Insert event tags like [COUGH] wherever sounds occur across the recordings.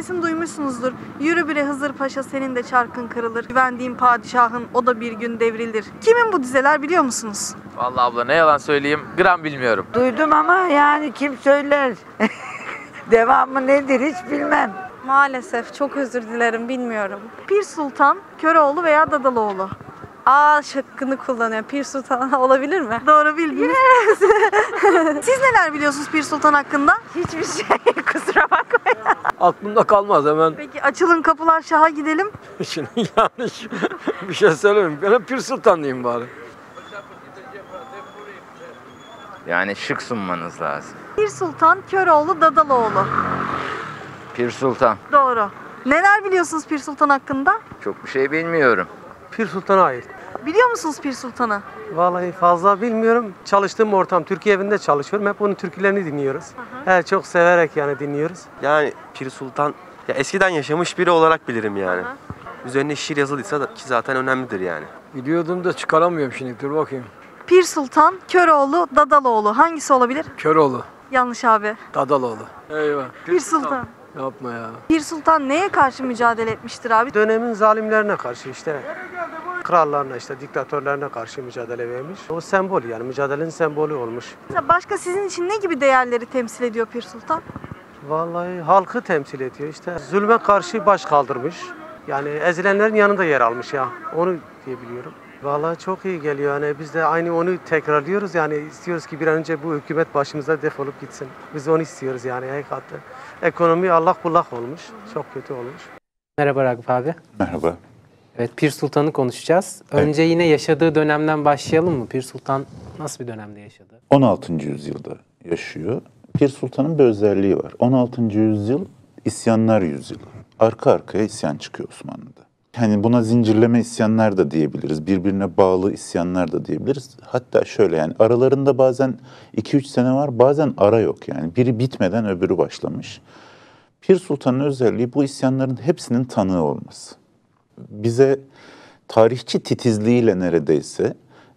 kesin duymuşsunuzdur. Yürü bire Hızır Paşa senin de çarkın kırılır. Güvendiğin padişahın o da bir gün devrilir. Kimin bu dizeler biliyor musunuz? Vallahi abla ne yalan söyleyeyim gram bilmiyorum. Duydum ama yani kim söyler? [LAUGHS] Devamı nedir hiç bilmem. Maalesef çok özür dilerim bilmiyorum. Pir Sultan, Köroğlu veya Dadaloğlu. A şıkkını kullanıyor. Pir Sultan [LAUGHS] olabilir mi? Doğru bildiniz. Yes. [LAUGHS] Siz neler biliyorsunuz Pir Sultan hakkında? Hiçbir şey. [LAUGHS] Kusura bakmayın. Aklımda kalmaz hemen. Peki açılın kapılar şaha gidelim. Şimdi yanlış bir şey söylemeyeyim. Ben hep Pir Sultan diyeyim bari. Yani şık sunmanız lazım. Pir Sultan, Köroğlu, Dadaloğlu. Pir Sultan. Doğru. Neler biliyorsunuz Pir Sultan hakkında? Çok bir şey bilmiyorum. Pir Sultan'a ait. Biliyor musunuz Pir Sultan'ı? Vallahi fazla bilmiyorum. Çalıştığım ortam Türkiye evinde çalışıyorum. Hep onun türkülerini dinliyoruz. Aha. He, çok severek yani dinliyoruz. Yani Pir Sultan ya eskiden yaşamış biri olarak bilirim yani. Aha. Üzerine şiir yazılıysa da, ki zaten önemlidir yani. Biliyordum da çıkaramıyorum şimdi dur bakayım. Pir Sultan, Köroğlu, Dadaloğlu hangisi olabilir? Köroğlu. Yanlış abi. Dadaloğlu. Eyvah. Pir, Sultan. Sultan. Yapma ya. Pir Sultan neye karşı mücadele etmiştir abi? Dönemin zalimlerine karşı işte krallarına işte diktatörlerine karşı mücadele vermiş. O sembol yani mücadelenin sembolü olmuş. Başka sizin için ne gibi değerleri temsil ediyor Pir Sultan? Vallahi halkı temsil ediyor işte. Zulme karşı baş kaldırmış. Yani ezilenlerin yanında yer almış ya. Onu diyebiliyorum. Vallahi çok iyi geliyor. Yani biz de aynı onu tekrarlıyoruz. Yani istiyoruz ki bir an önce bu hükümet başımıza defolup gitsin. Biz onu istiyoruz yani hakikaten. Ekonomi allak bullak olmuş. Çok kötü olmuş. Merhaba Ragıp abi. Merhaba. Evet, Pir Sultan'ı konuşacağız. Önce evet. yine yaşadığı dönemden başlayalım mı? Pir Sultan nasıl bir dönemde yaşadı? 16. yüzyılda yaşıyor. Pir Sultan'ın bir özelliği var. 16. yüzyıl isyanlar yüzyılı. Arka arkaya isyan çıkıyor Osmanlı'da. Yani buna zincirleme isyanlar da diyebiliriz. Birbirine bağlı isyanlar da diyebiliriz. Hatta şöyle yani aralarında bazen 2-3 sene var bazen ara yok yani. Biri bitmeden öbürü başlamış. Pir Sultan'ın özelliği bu isyanların hepsinin tanığı olması bize tarihçi titizliğiyle neredeyse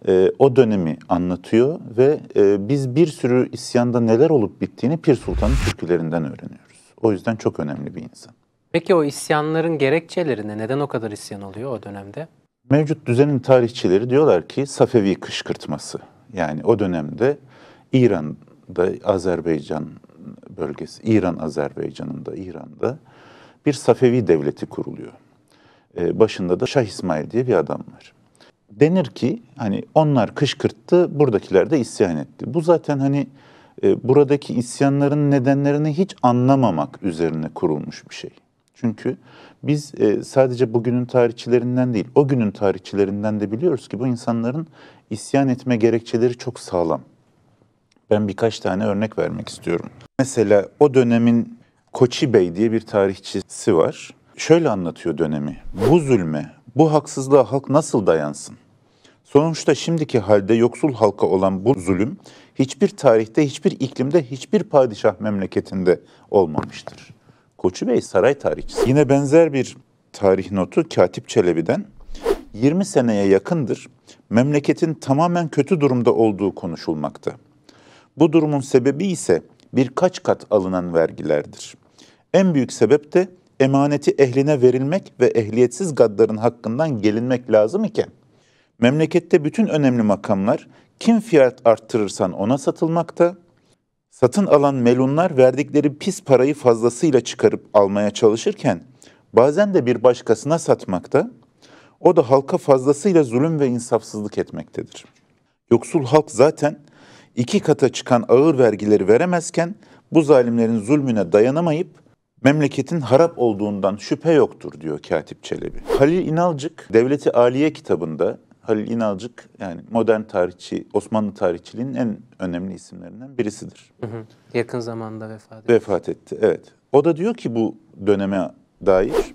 e, o dönemi anlatıyor ve e, biz bir sürü isyanda neler olup bittiğini Pir Sultan'ın türkülerinden öğreniyoruz. O yüzden çok önemli bir insan. Peki o isyanların gerekçelerine neden o kadar isyan oluyor o dönemde? Mevcut düzenin tarihçileri diyorlar ki Safevi kışkırtması. Yani o dönemde İran'da, Azerbaycan bölgesi, İran Azerbaycan'ında, İran'da bir Safevi devleti kuruluyor. Ee, başında da Şah İsmail diye bir adam var. Denir ki hani onlar kışkırttı, buradakiler de isyan etti. Bu zaten hani e, buradaki isyanların nedenlerini hiç anlamamak üzerine kurulmuş bir şey. Çünkü biz e, sadece bugünün tarihçilerinden değil, o günün tarihçilerinden de biliyoruz ki bu insanların isyan etme gerekçeleri çok sağlam. Ben birkaç tane örnek vermek istiyorum. Mesela o dönemin Koçi Bey diye bir tarihçisi var. Şöyle anlatıyor dönemi. Bu zulme, bu haksızlığa halk nasıl dayansın? Sonuçta şimdiki halde yoksul halka olan bu zulüm hiçbir tarihte, hiçbir iklimde, hiçbir padişah memleketinde olmamıştır. Koçu Bey saray tarihçisi. Yine benzer bir tarih notu Katip Çelebi'den 20 seneye yakındır memleketin tamamen kötü durumda olduğu konuşulmakta. Bu durumun sebebi ise birkaç kat alınan vergilerdir. En büyük sebep de emaneti ehline verilmek ve ehliyetsiz gaddarın hakkından gelinmek lazım iken, memlekette bütün önemli makamlar kim fiyat arttırırsan ona satılmakta, satın alan melunlar verdikleri pis parayı fazlasıyla çıkarıp almaya çalışırken, bazen de bir başkasına satmakta, o da halka fazlasıyla zulüm ve insafsızlık etmektedir. Yoksul halk zaten iki kata çıkan ağır vergileri veremezken bu zalimlerin zulmüne dayanamayıp memleketin harap olduğundan şüphe yoktur diyor Katip Çelebi. Halil İnalcık Devleti Aliye kitabında Halil İnalcık yani modern tarihçi, Osmanlı tarihçiliğinin en önemli isimlerinden birisidir. Hı hı. Yakın zamanda vefat etti. Vefat etti, evet. O da diyor ki bu döneme dair,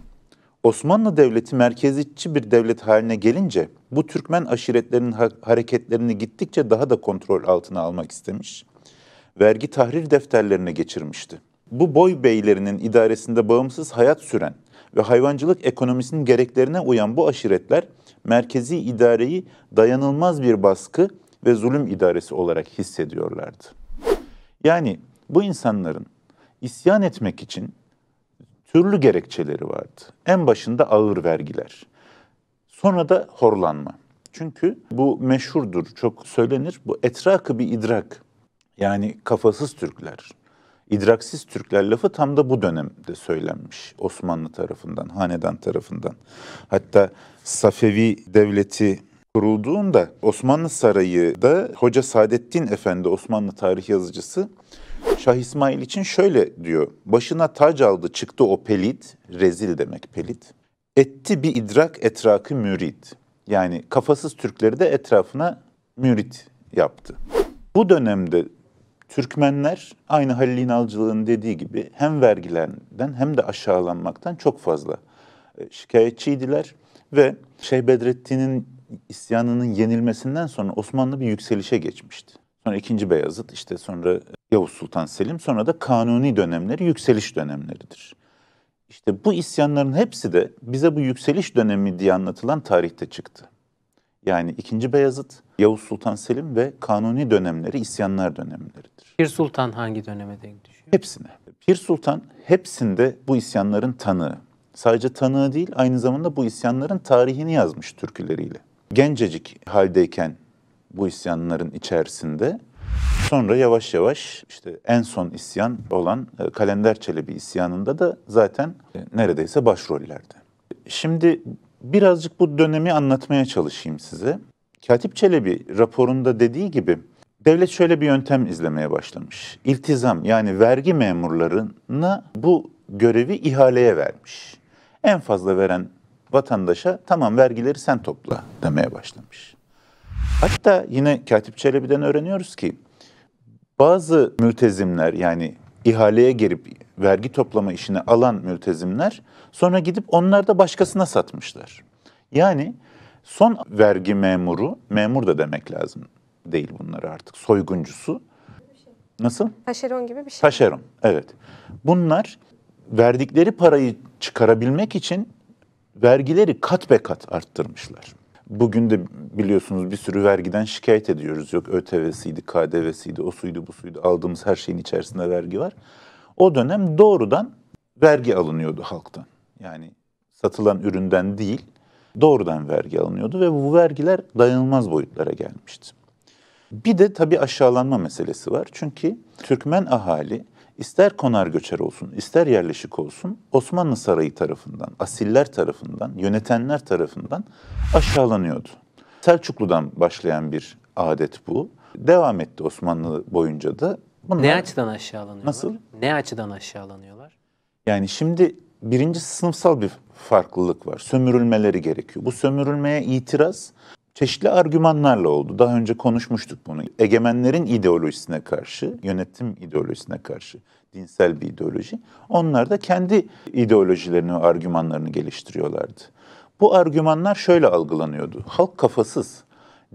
Osmanlı Devleti merkezitçi bir devlet haline gelince bu Türkmen aşiretlerinin ha- hareketlerini gittikçe daha da kontrol altına almak istemiş. Vergi tahrir defterlerine geçirmişti bu boy beylerinin idaresinde bağımsız hayat süren ve hayvancılık ekonomisinin gereklerine uyan bu aşiretler merkezi idareyi dayanılmaz bir baskı ve zulüm idaresi olarak hissediyorlardı. Yani bu insanların isyan etmek için türlü gerekçeleri vardı. En başında ağır vergiler. Sonra da horlanma. Çünkü bu meşhurdur, çok söylenir. Bu etrakı bir idrak. Yani kafasız Türkler. İdraksiz Türkler lafı tam da bu dönemde söylenmiş Osmanlı tarafından, hanedan tarafından. Hatta Safevi devleti kurulduğunda Osmanlı Sarayı da Hoca Saadettin Efendi Osmanlı tarih yazıcısı Şah İsmail için şöyle diyor. Başına tac aldı çıktı o pelit, rezil demek pelit. Etti bir idrak etrakı mürit. Yani kafasız Türkleri de etrafına mürit yaptı. Bu dönemde Türkmenler aynı Halil İnalcılığın dediği gibi hem vergilerden hem de aşağılanmaktan çok fazla e, şikayetçiydiler ve Şeyh Bedrettin'in isyanının yenilmesinden sonra Osmanlı bir yükselişe geçmişti. Sonra 2. Beyazıt, işte sonra e, Yavuz Sultan Selim, sonra da kanuni dönemleri yükseliş dönemleridir. İşte bu isyanların hepsi de bize bu yükseliş dönemi diye anlatılan tarihte çıktı. Yani ikinci Beyazıt, Yavuz Sultan Selim ve Kanuni dönemleri isyanlar dönemleridir. Pir Sultan hangi döneme denk düşüyor? Hepsine. Pir Sultan hepsinde bu isyanların tanığı. Sadece tanığı değil aynı zamanda bu isyanların tarihini yazmış türküleriyle. Gencecik haldeyken bu isyanların içerisinde Sonra yavaş yavaş işte en son isyan olan e, Kalender Çelebi isyanında da zaten e, neredeyse başrollerde. Şimdi birazcık bu dönemi anlatmaya çalışayım size. Katip Çelebi raporunda dediği gibi devlet şöyle bir yöntem izlemeye başlamış. İltizam yani vergi memurlarına bu görevi ihaleye vermiş. En fazla veren vatandaşa tamam vergileri sen topla demeye başlamış. Hatta yine Katip Çelebi'den öğreniyoruz ki bazı mültezimler yani ihaleye girip vergi toplama işini alan mültezimler sonra gidip onlar da başkasına satmışlar. Yani son vergi memuru, memur da demek lazım değil bunları artık, soyguncusu. Nasıl? Taşeron gibi bir şey. Taşeron, evet. Bunlar verdikleri parayı çıkarabilmek için vergileri kat be kat arttırmışlar. Bugün de biliyorsunuz bir sürü vergiden şikayet ediyoruz. Yok ÖTV'siydi, KDV'siydi, o suydu, bu suydu. Aldığımız her şeyin içerisinde vergi var o dönem doğrudan vergi alınıyordu halktan. Yani satılan üründen değil, doğrudan vergi alınıyordu ve bu vergiler dayanılmaz boyutlara gelmişti. Bir de tabii aşağılanma meselesi var. Çünkü Türkmen ahali ister konar göçer olsun, ister yerleşik olsun Osmanlı Sarayı tarafından, asiller tarafından, yönetenler tarafından aşağılanıyordu. Selçuklu'dan başlayan bir adet bu. Devam etti Osmanlı boyunca da Bunlar, ne açıdan aşağılanıyorlar? Nasıl? Ne açıdan aşağılanıyorlar? Yani şimdi birinci sınıfsal bir farklılık var. Sömürülmeleri gerekiyor. Bu sömürülmeye itiraz çeşitli argümanlarla oldu. Daha önce konuşmuştuk bunu. Egemenlerin ideolojisine karşı, yönetim ideolojisine karşı dinsel bir ideoloji. Onlar da kendi ideolojilerini, argümanlarını geliştiriyorlardı. Bu argümanlar şöyle algılanıyordu. Halk kafasız,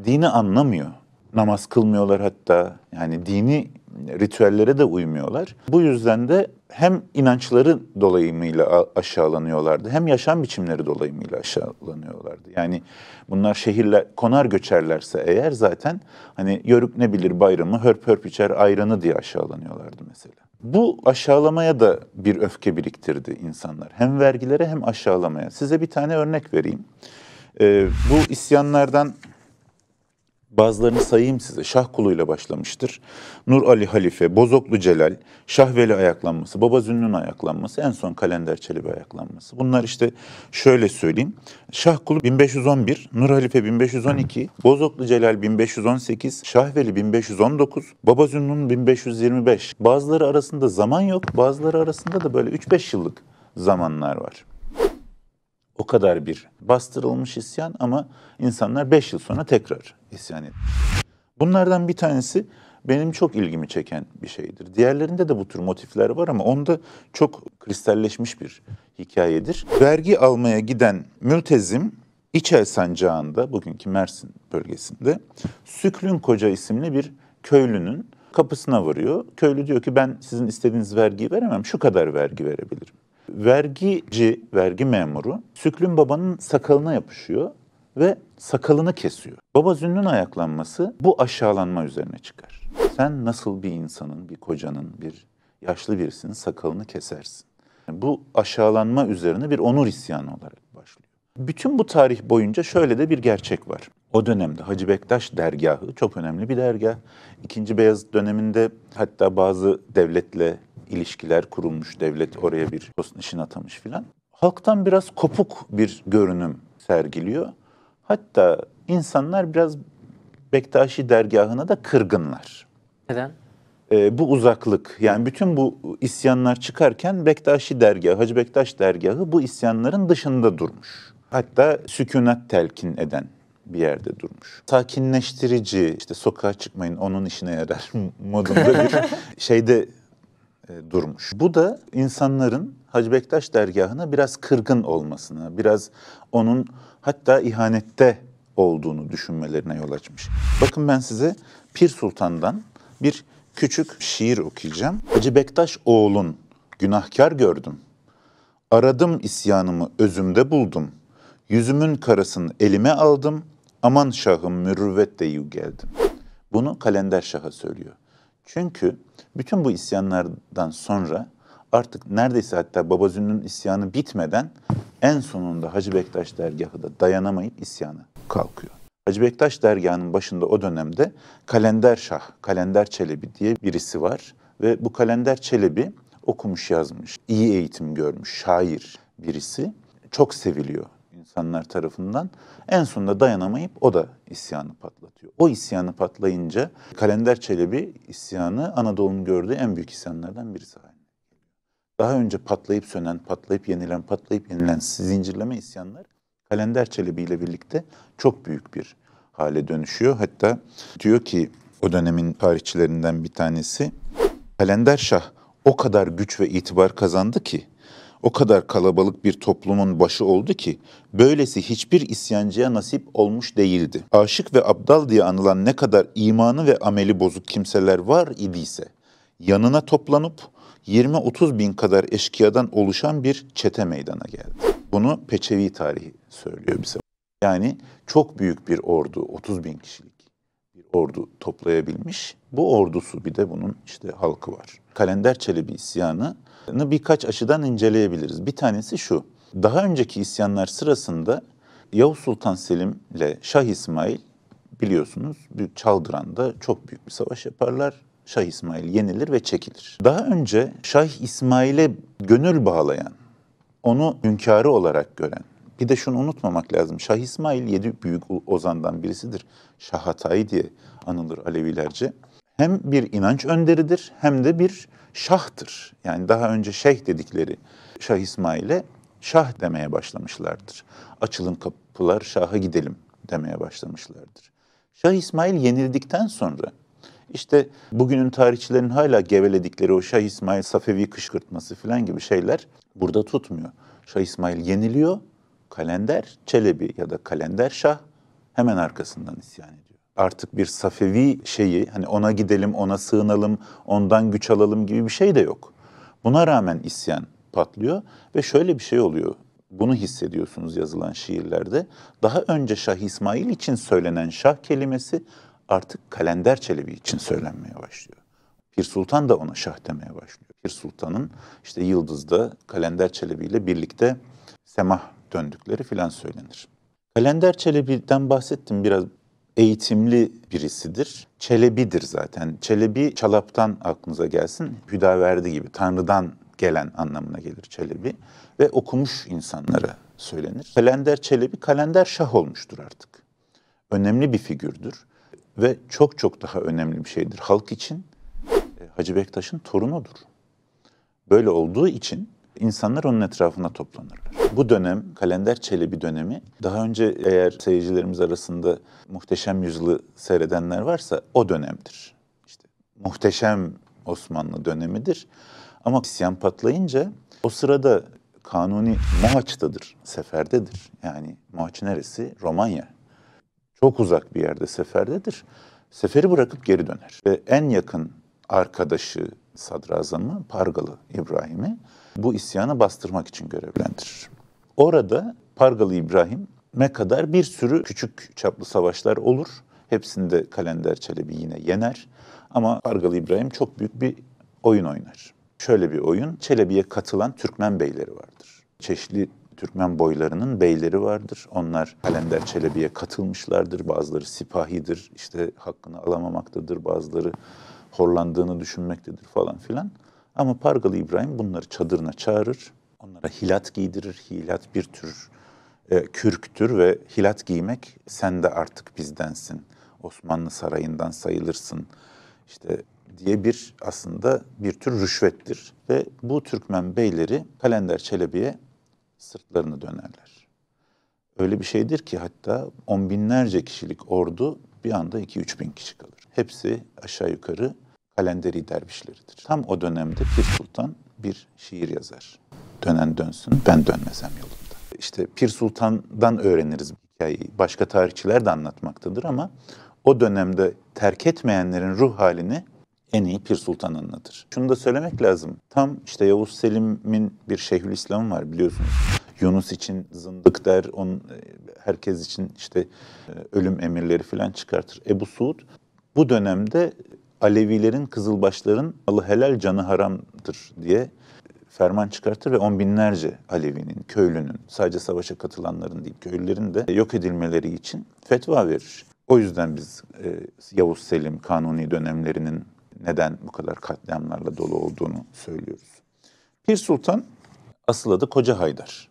dini anlamıyor. Namaz kılmıyorlar hatta. Yani dini ritüellere de uymuyorlar. Bu yüzden de hem inançları dolayımıyla aşağılanıyorlardı hem yaşam biçimleri dolayımıyla aşağılanıyorlardı. Yani bunlar şehirler konar göçerlerse eğer zaten hani yörük ne bilir bayramı hörp hörp içer ayranı diye aşağılanıyorlardı mesela. Bu aşağılamaya da bir öfke biriktirdi insanlar. Hem vergilere hem aşağılamaya. Size bir tane örnek vereyim. Ee, bu isyanlardan Bazılarını sayayım size. Şah kuluyla başlamıştır. Nur Ali Halife, Bozoklu Celal, Şahveli ayaklanması, Baba Zünnün ayaklanması, en son Kalender Çelebi ayaklanması. Bunlar işte şöyle söyleyeyim. Şah kulu 1511, Nur Halife 1512, Bozoklu Celal 1518, Şahveli 1519, Baba Zünnün 1525. Bazıları arasında zaman yok, bazıları arasında da böyle 3-5 yıllık zamanlar var. O kadar bir bastırılmış isyan ama insanlar 5 yıl sonra tekrar isyan etti. Bunlardan bir tanesi benim çok ilgimi çeken bir şeydir. Diğerlerinde de bu tür motifler var ama onda çok kristalleşmiş bir hikayedir. Vergi almaya giden mültezim İçel Sancağı'nda, bugünkü Mersin bölgesinde, Süklün Koca isimli bir köylünün kapısına varıyor. Köylü diyor ki ben sizin istediğiniz vergiyi veremem, şu kadar vergi verebilirim. Vergici, vergi memuru Süklüm Baba'nın sakalına yapışıyor ve sakalını kesiyor. Baba Zünn'ün ayaklanması bu aşağılanma üzerine çıkar. Sen nasıl bir insanın, bir kocanın, bir yaşlı birisinin sakalını kesersin? Bu aşağılanma üzerine bir onur isyanı olarak bütün bu tarih boyunca şöyle de bir gerçek var. O dönemde Hacı Bektaş dergahı çok önemli bir dergah. İkinci Beyazıt döneminde hatta bazı devletle ilişkiler kurulmuş, devlet oraya bir dostun işini atamış filan. Halktan biraz kopuk bir görünüm sergiliyor. Hatta insanlar biraz Bektaşi dergahına da kırgınlar. Neden? Ee, bu uzaklık yani bütün bu isyanlar çıkarken Bektaşi dergahı, Hacı Bektaş dergahı bu isyanların dışında durmuş. Hatta sükunat telkin eden bir yerde durmuş. Sakinleştirici, işte sokağa çıkmayın onun işine yarar [LAUGHS] modunda bir [LAUGHS] şeyde e, durmuş. Bu da insanların Hacı Bektaş dergahına biraz kırgın olmasına, biraz onun hatta ihanette olduğunu düşünmelerine yol açmış. Bakın ben size Pir Sultan'dan bir küçük şiir okuyacağım. Hacı Bektaş oğlun, günahkar gördüm. Aradım isyanımı, özümde buldum.'' Yüzümün karasını elime aldım. Aman şahım mürüvvet deyu geldim. Bunu kalender şaha söylüyor. Çünkü bütün bu isyanlardan sonra artık neredeyse hatta Babazün'ün isyanı bitmeden en sonunda Hacı Bektaş dergahı da dayanamayıp isyanı kalkıyor. Hacı Bektaş dergahının başında o dönemde Kalender Şah, Kalender Çelebi diye birisi var ve bu Kalender Çelebi okumuş yazmış, iyi eğitim görmüş, şair birisi. Çok seviliyor insanlar tarafından. En sonunda dayanamayıp o da isyanı patlatıyor. O isyanı patlayınca Kalender Çelebi isyanı Anadolu'nun gördüğü en büyük isyanlardan birisi haline Daha önce patlayıp sönen, patlayıp yenilen, patlayıp yenilen zincirleme isyanlar Kalender Çelebi ile birlikte çok büyük bir hale dönüşüyor. Hatta diyor ki o dönemin tarihçilerinden bir tanesi Kalender Şah o kadar güç ve itibar kazandı ki o kadar kalabalık bir toplumun başı oldu ki böylesi hiçbir isyancıya nasip olmuş değildi. Aşık ve abdal diye anılan ne kadar imanı ve ameli bozuk kimseler var idiyse yanına toplanıp 20-30 bin kadar eşkiyadan oluşan bir çete meydana geldi. Bunu Peçevi tarihi söylüyor bize. Yani çok büyük bir ordu, 30 bin kişilik bir ordu toplayabilmiş. Bu ordusu bir de bunun işte halkı var. Kalender Çelebi isyanı birkaç açıdan inceleyebiliriz. Bir tanesi şu. Daha önceki isyanlar sırasında Yavuz Sultan Selim ile Şah İsmail biliyorsunuz bir Çaldıran'da çok büyük bir savaş yaparlar. Şah İsmail yenilir ve çekilir. Daha önce Şah İsmail'e gönül bağlayan, onu hünkârı olarak gören, bir de şunu unutmamak lazım. Şah İsmail yedi büyük ozandan birisidir. Şah Hatay diye anılır Alevilerce hem bir inanç önderidir hem de bir şahtır. Yani daha önce şeyh dedikleri Şah İsmail'e şah demeye başlamışlardır. Açılın kapılar şaha gidelim demeye başlamışlardır. Şah İsmail yenildikten sonra işte bugünün tarihçilerin hala geveledikleri o Şah İsmail Safevi kışkırtması falan gibi şeyler burada tutmuyor. Şah İsmail yeniliyor, Kalender Çelebi ya da Kalender Şah hemen arkasından isyan ediyor artık bir safevi şeyi hani ona gidelim, ona sığınalım, ondan güç alalım gibi bir şey de yok. Buna rağmen isyan patlıyor ve şöyle bir şey oluyor. Bunu hissediyorsunuz yazılan şiirlerde. Daha önce Şah İsmail için söylenen şah kelimesi artık Kalender Çelebi için söylenmeye başlıyor. Pir Sultan da ona şah demeye başlıyor. Pir Sultan'ın işte Yıldız'da Kalender Çelebi ile birlikte semah döndükleri filan söylenir. Kalender Çelebi'den bahsettim biraz eğitimli birisidir. Çelebidir zaten. Çelebi çalaptan aklınıza gelsin. Hüdaverdi gibi Tanrı'dan gelen anlamına gelir Çelebi ve okumuş insanlara söylenir. Kalender Çelebi kalender şah olmuştur artık. Önemli bir figürdür ve çok çok daha önemli bir şeydir halk için. E, Hacı Bektaş'ın torunudur. Böyle olduğu için insanlar onun etrafına toplanırlar. Bu dönem, kalender çelebi dönemi, daha önce eğer seyircilerimiz arasında muhteşem yüzlü seyredenler varsa o dönemdir. İşte muhteşem Osmanlı dönemidir. Ama isyan patlayınca o sırada Kanuni Mohaç'tadır, seferdedir. Yani Mohaç neresi? Romanya. Çok uzak bir yerde seferdedir. Seferi bırakıp geri döner. Ve en yakın arkadaşı sadrazamı Pargalı İbrahim'i bu isyanı bastırmak için görevlendirir. Orada Pargalı İbrahim'e kadar bir sürü küçük çaplı savaşlar olur. Hepsinde Kalender Çelebi yine yener. Ama Pargalı İbrahim çok büyük bir oyun oynar. Şöyle bir oyun, Çelebi'ye katılan Türkmen beyleri vardır. Çeşitli Türkmen boylarının beyleri vardır. Onlar Kalender Çelebi'ye katılmışlardır. Bazıları sipahidir, işte hakkını alamamaktadır, bazıları horlandığını düşünmektedir falan filan. Ama Pargalı İbrahim bunları çadırına çağırır. Onlara hilat giydirir. Hilat bir tür e, kürktür ve hilat giymek sen de artık bizdensin. Osmanlı sarayından sayılırsın. İşte diye bir aslında bir tür rüşvettir. Ve bu Türkmen beyleri Kalender Çelebi'ye sırtlarını dönerler. Öyle bir şeydir ki hatta on binlerce kişilik ordu bir anda iki üç bin kişi kalır. Hepsi aşağı yukarı kalenderi dervişleridir. Tam o dönemde Pir Sultan bir şiir yazar. Dönen dönsün, ben dönmesem yolunda. İşte Pir Sultan'dan öğreniriz bu hikayeyi. Başka tarihçiler de anlatmaktadır ama o dönemde terk etmeyenlerin ruh halini en iyi Pir Sultan anlatır. Şunu da söylemek lazım. Tam işte Yavuz Selim'in bir Şeyhülislam'ı var biliyorsunuz. Yunus için zındık der, onun, e, herkes için işte e, ölüm emirleri falan çıkartır. Ebu Suud bu dönemde Alevilerin, Kızılbaşların Allah helal canı haramdır diye ferman çıkartır ve on binlerce Alevi'nin, köylünün, sadece savaşa katılanların değil köylülerin de yok edilmeleri için fetva verir. O yüzden biz e, Yavuz Selim kanuni dönemlerinin neden bu kadar katliamlarla dolu olduğunu söylüyoruz. Pir Sultan asıl adı Koca Haydar.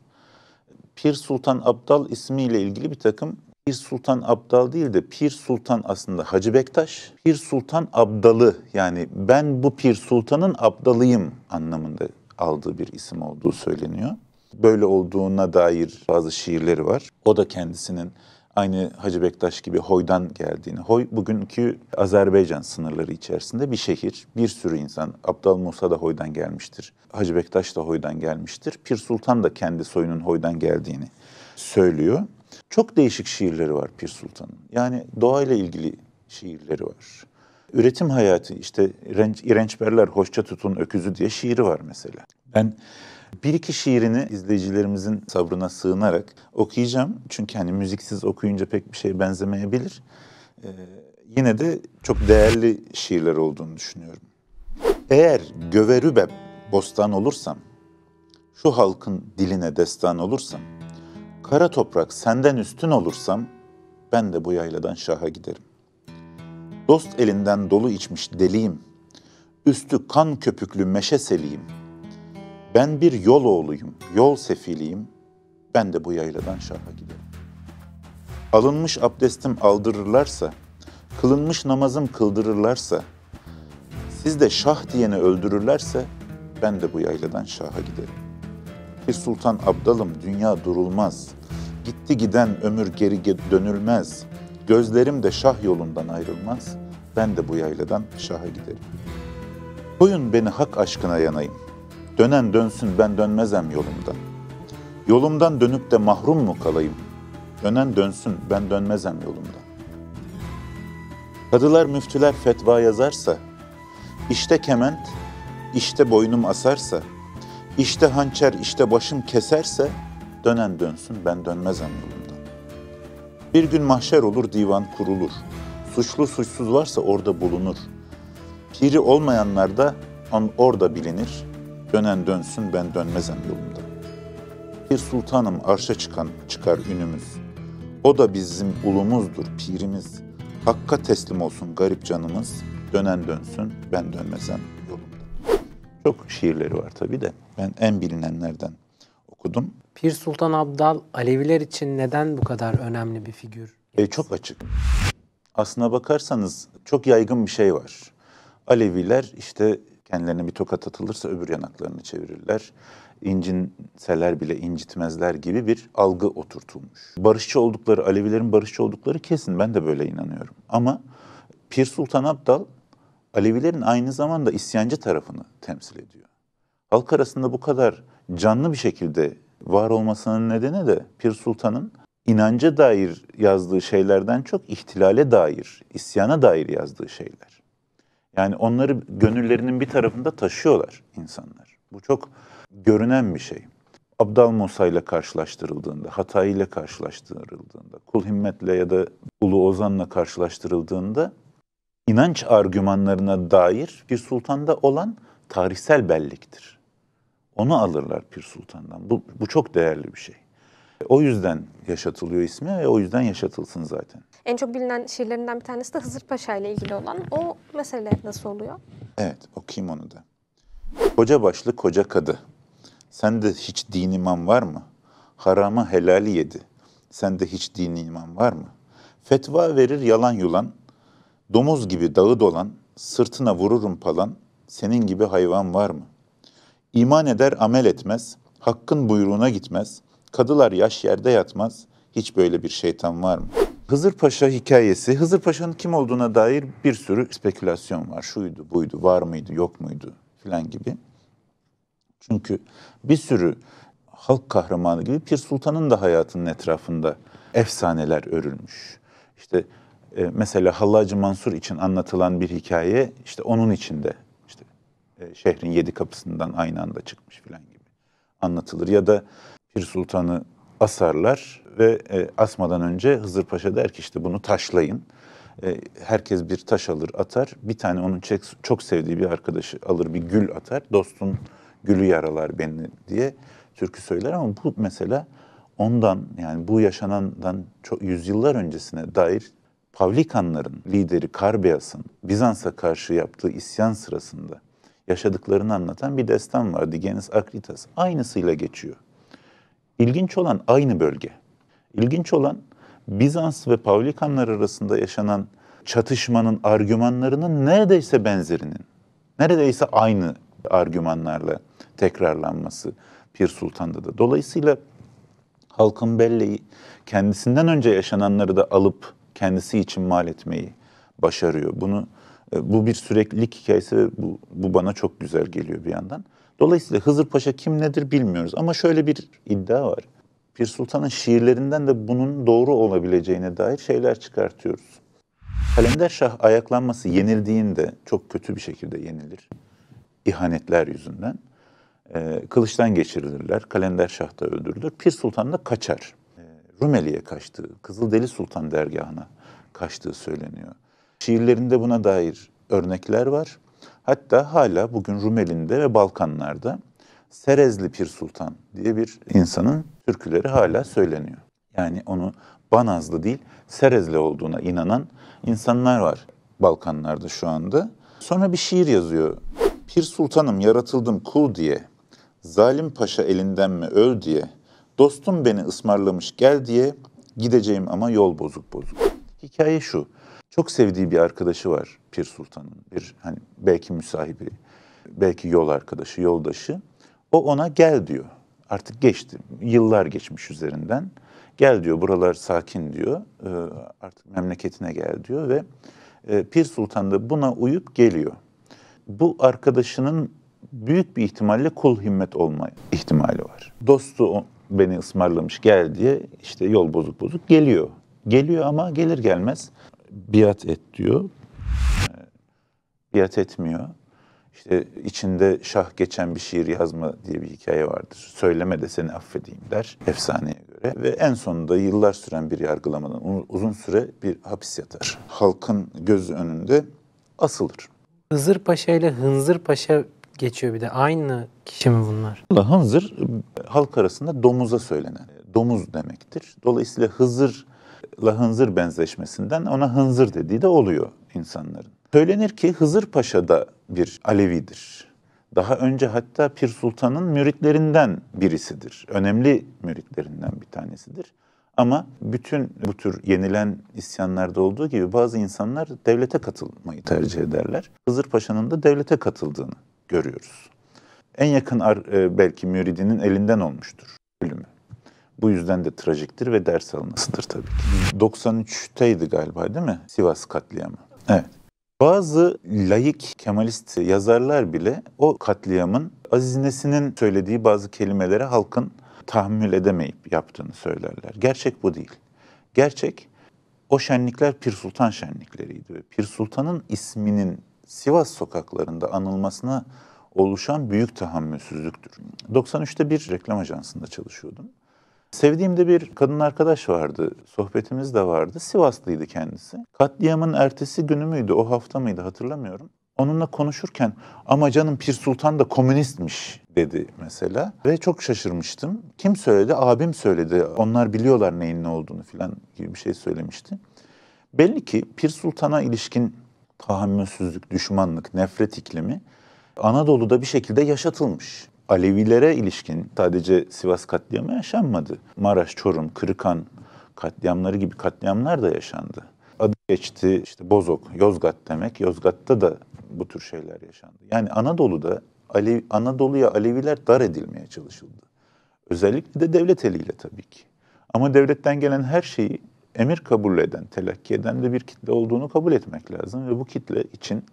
Pir Sultan Abdal ismiyle ilgili bir takım Pir Sultan Abdal değil de Pir Sultan aslında Hacı Bektaş. Pir Sultan Abdalı yani ben bu Pir Sultan'ın abdalıyım anlamında aldığı bir isim olduğu söyleniyor. Böyle olduğuna dair bazı şiirleri var. O da kendisinin aynı Hacı Bektaş gibi Hoy'dan geldiğini. Hoy bugünkü Azerbaycan sınırları içerisinde bir şehir. Bir sürü insan. Abdal Musa da Hoy'dan gelmiştir. Hacı Bektaş da Hoy'dan gelmiştir. Pir Sultan da kendi soyunun Hoy'dan geldiğini söylüyor. Çok değişik şiirleri var Pir Sultan'ın. Yani doğayla ilgili şiirleri var. Üretim hayatı işte iğrenç, iğrençberler hoşça tutun öküzü diye şiiri var mesela. Ben bir iki şiirini izleyicilerimizin sabrına sığınarak okuyacağım. Çünkü hani müziksiz okuyunca pek bir şey benzemeyebilir. Ee, yine de çok değerli şiirler olduğunu düşünüyorum. Eğer göverübe bostan olursam, şu halkın diline destan olursam, Kara toprak senden üstün olursam ben de bu yayladan şaha giderim. Dost elinden dolu içmiş deliyim. Üstü kan köpüklü meşe seliyim. Ben bir yol oğluyum, yol sefiliyim. Ben de bu yayladan şaha giderim. Alınmış abdestim aldırırlarsa, kılınmış namazım kıldırırlarsa, siz de şah diyeni öldürürlerse ben de bu yayladan şaha giderim. Bir sultan abdalım dünya durulmaz. Gitti giden ömür geri dönülmez. Gözlerim de şah yolundan ayrılmaz. Ben de bu yayladan şaha giderim. Koyun beni hak aşkına yanayım. Dönen dönsün ben dönmezem yolumdan. Yolumdan dönüp de mahrum mu kalayım? Dönen dönsün ben dönmezem yolumdan. Kadılar müftüler fetva yazarsa, işte kement, işte boynum asarsa, işte hançer, işte başım keserse dönen dönsün ben dönmezem yolumdan. Bir gün mahşer olur divan kurulur. Suçlu suçsuz varsa orada bulunur. Piri olmayanlar da on orada bilinir. Dönen dönsün ben dönmezem yolumdan. Bir sultanım arşa çıkan çıkar ünümüz. O da bizim ulumuzdur, pirimiz. Hakka teslim olsun garip canımız. Dönen dönsün ben dönmezem yolumdan. Çok şiirleri var tabii de. Ben en bilinenlerden okudum. Pir Sultan Abdal Aleviler için neden bu kadar önemli bir figür? E, çok açık. Aslına bakarsanız çok yaygın bir şey var. Aleviler işte kendilerine bir tokat atılırsa öbür yanaklarını çevirirler. İncinseler bile incitmezler gibi bir algı oturtulmuş. Barışçı oldukları, Alevilerin barışçı oldukları kesin ben de böyle inanıyorum. Ama Pir Sultan Abdal Alevilerin aynı zamanda isyancı tarafını temsil ediyor halk arasında bu kadar canlı bir şekilde var olmasının nedeni de Pir Sultan'ın inanca dair yazdığı şeylerden çok ihtilale dair, isyana dair yazdığı şeyler. Yani onları gönüllerinin bir tarafında taşıyorlar insanlar. Bu çok görünen bir şey. Abdal Musa ile karşılaştırıldığında, Hatay ile karşılaştırıldığında, Kul Himmet'le ya da Ulu Ozan'la karşılaştırıldığında inanç argümanlarına dair bir sultanda olan tarihsel belliktir. Onu alırlar Pir Sultan'dan. Bu, bu çok değerli bir şey. O yüzden yaşatılıyor ismi ve o yüzden yaşatılsın zaten. En çok bilinen şiirlerinden bir tanesi de Hızır Paşa ile ilgili olan. O mesele nasıl oluyor? Evet, okuyayım onu da. Koca başlı koca kadı, Sen de hiç din iman var mı? Haramı helali yedi, Sen de hiç din iman var mı? Fetva verir yalan yulan, domuz gibi dağı dolan, sırtına vururum palan, senin gibi hayvan var mı? İman eder amel etmez, hakkın buyruğuna gitmez, kadılar yaş yerde yatmaz, hiç böyle bir şeytan var mı? Hızır Paşa hikayesi, Hızır Paşa'nın kim olduğuna dair bir sürü spekülasyon var. Şuydu, buydu, var mıydı, yok muydu filan gibi. Çünkü bir sürü halk kahramanı gibi Pir Sultan'ın da hayatının etrafında efsaneler örülmüş. İşte e, mesela Hallacı Mansur için anlatılan bir hikaye işte onun içinde e, şehrin yedi kapısından aynı anda çıkmış filan gibi anlatılır. Ya da Pir Sultan'ı asarlar ve e, asmadan önce Hızır Paşa der ki işte bunu taşlayın. E, herkes bir taş alır atar. Bir tane onun çok sevdiği bir arkadaşı alır bir gül atar. Dostun gülü yaralar beni diye türkü söyler ama bu mesela ondan yani bu yaşanandan çok yüzyıllar öncesine dair Pavlikanların lideri Karbeyas'ın Bizans'a karşı yaptığı isyan sırasında yaşadıklarını anlatan bir destan vardı. Digenis Akritas. Aynısıyla geçiyor. İlginç olan aynı bölge. İlginç olan Bizans ve Pavlikanlar arasında yaşanan çatışmanın argümanlarının neredeyse benzerinin, neredeyse aynı argümanlarla tekrarlanması Pir Sultan'da da. Dolayısıyla halkın belleği kendisinden önce yaşananları da alıp kendisi için mal etmeyi başarıyor. Bunu e, bu bir süreklilik hikayesi ve bu, bu bana çok güzel geliyor bir yandan. Dolayısıyla Hızır Paşa kim nedir bilmiyoruz ama şöyle bir iddia var. Pir Sultan'ın şiirlerinden de bunun doğru olabileceğine dair şeyler çıkartıyoruz. Kalender Şah ayaklanması yenildiğinde çok kötü bir şekilde yenilir. İhanetler yüzünden. Ee, kılıçtan geçirilirler. Kalender Şah da öldürülür. Pir Sultan da kaçar. E, Rumeli'ye kaçtığı, Deli Sultan dergahına kaçtığı söyleniyor. Şiirlerinde buna dair örnekler var. Hatta hala bugün Rumeli'nde ve Balkanlar'da Serezli Pir Sultan diye bir insanın türküleri hala söyleniyor. Yani onu Banazlı değil Serezli olduğuna inanan insanlar var Balkanlarda şu anda. Sonra bir şiir yazıyor. Pir Sultanım yaratıldım kul diye, zalim paşa elinden mi öl diye, dostum beni ısmarlamış gel diye, gideceğim ama yol bozuk bozuk. Hikaye şu, çok sevdiği bir arkadaşı var Pir Sultan'ın. Bir hani belki müsahibi, belki yol arkadaşı, yoldaşı. O ona gel diyor. Artık geçti. Yıllar geçmiş üzerinden. Gel diyor buralar sakin diyor. E, artık memleketine gel diyor ve e, Pir Sultan da buna uyup geliyor. Bu arkadaşının büyük bir ihtimalle kul himmet olma ihtimali var. Dostu beni ısmarlamış gel diye işte yol bozuk bozuk geliyor. Geliyor ama gelir gelmez biat et diyor. Biat etmiyor. İşte içinde şah geçen bir şiir yazma diye bir hikaye vardır. Söyleme de seni affedeyim der efsaneye göre. Ve en sonunda yıllar süren bir yargılamadan uzun süre bir hapis yatar. Halkın göz önünde asılır. Hızır Paşa ile Hınzır Paşa geçiyor bir de. Aynı kişi mi bunlar? Hınzır e, halk arasında domuza söylenen. E, domuz demektir. Dolayısıyla Hızır hınzır benzeşmesinden ona hınzır dediği de oluyor insanların. Söylenir ki Hızır Paşa da bir Alevidir. Daha önce hatta Pir Sultan'ın müritlerinden birisidir. Önemli müritlerinden bir tanesidir. Ama bütün bu tür yenilen isyanlarda olduğu gibi bazı insanlar devlete katılmayı tercih ederler. Hızır Paşa'nın da devlete katıldığını görüyoruz. En yakın e, belki müridinin elinden olmuştur ölümü. Bu yüzden de trajiktir ve ders alınasıdır tabii ki. 93'teydi galiba değil mi? Sivas katliamı. Evet. Bazı laik Kemalist yazarlar bile o katliamın Aziz Nesin'in söylediği bazı kelimelere halkın tahammül edemeyip yaptığını söylerler. Gerçek bu değil. Gerçek o şenlikler Pir Sultan şenlikleriydi ve Pir Sultan'ın isminin Sivas sokaklarında anılmasına oluşan büyük tahammülsüzlüktür. 93'te bir reklam ajansında çalışıyordum. Sevdiğimde bir kadın arkadaş vardı. Sohbetimiz de vardı. Sivaslıydı kendisi. Katliamın ertesi günü müydü, o hafta mıydı hatırlamıyorum. Onunla konuşurken ama canım Pir Sultan da komünistmiş dedi mesela. Ve çok şaşırmıştım. Kim söyledi? Abim söyledi. Onlar biliyorlar neyin ne olduğunu falan gibi bir şey söylemişti. Belli ki Pir Sultan'a ilişkin tahammülsüzlük, düşmanlık, nefret iklimi Anadolu'da bir şekilde yaşatılmış. Alevilere ilişkin sadece Sivas katliamı yaşanmadı. Maraş, Çorum, Kırıkan katliamları gibi katliamlar da yaşandı. Adı geçti işte Bozok, Yozgat demek. Yozgat'ta da bu tür şeyler yaşandı. Yani Anadolu'da Alev, Anadolu'ya Aleviler dar edilmeye çalışıldı. Özellikle de devlet eliyle tabii ki. Ama devletten gelen her şeyi emir kabul eden, telakki eden de bir kitle olduğunu kabul etmek lazım. Ve bu kitle için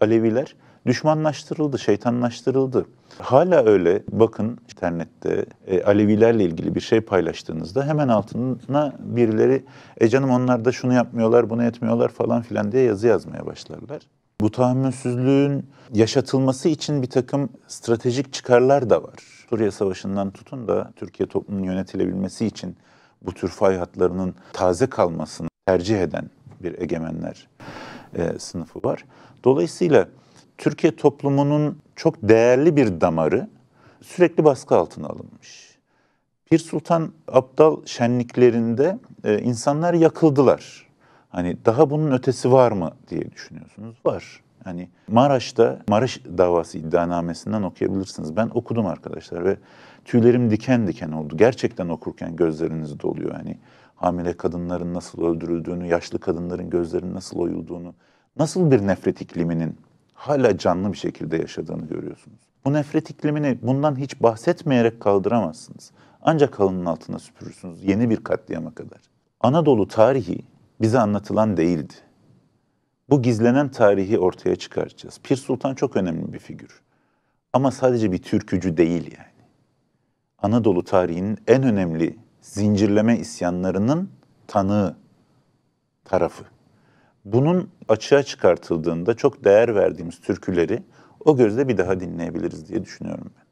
Aleviler düşmanlaştırıldı, şeytanlaştırıldı. Hala öyle bakın internette e, Alevilerle ilgili bir şey paylaştığınızda hemen altına birileri e canım onlar da şunu yapmıyorlar, bunu etmiyorlar falan filan diye yazı yazmaya başlarlar. Bu tahammülsüzlüğün yaşatılması için bir takım stratejik çıkarlar da var. Suriye Savaşı'ndan tutun da Türkiye toplumunun yönetilebilmesi için bu tür fay hatlarının taze kalmasını tercih eden bir egemenler e, sınıfı var. Dolayısıyla Türkiye toplumunun çok değerli bir damarı sürekli baskı altına alınmış. Pir Sultan Abdal şenliklerinde e, insanlar yakıldılar. Hani daha bunun ötesi var mı diye düşünüyorsunuz. Var. Hani Maraş'ta Maraş davası iddianamesinden okuyabilirsiniz. Ben okudum arkadaşlar ve tüylerim diken diken oldu. Gerçekten okurken gözleriniz doluyor. Hani hamile kadınların nasıl öldürüldüğünü, yaşlı kadınların gözlerinin nasıl oyulduğunu, nasıl bir nefret ikliminin hala canlı bir şekilde yaşadığını görüyorsunuz. Bu nefret iklimini bundan hiç bahsetmeyerek kaldıramazsınız. Ancak halının altına süpürürsünüz yeni bir katliama kadar. Anadolu tarihi bize anlatılan değildi. Bu gizlenen tarihi ortaya çıkaracağız. Pir Sultan çok önemli bir figür. Ama sadece bir türkücü değil yani. Anadolu tarihinin en önemli zincirleme isyanlarının tanığı tarafı bunun açığa çıkartıldığında çok değer verdiğimiz türküleri o gözle bir daha dinleyebiliriz diye düşünüyorum ben.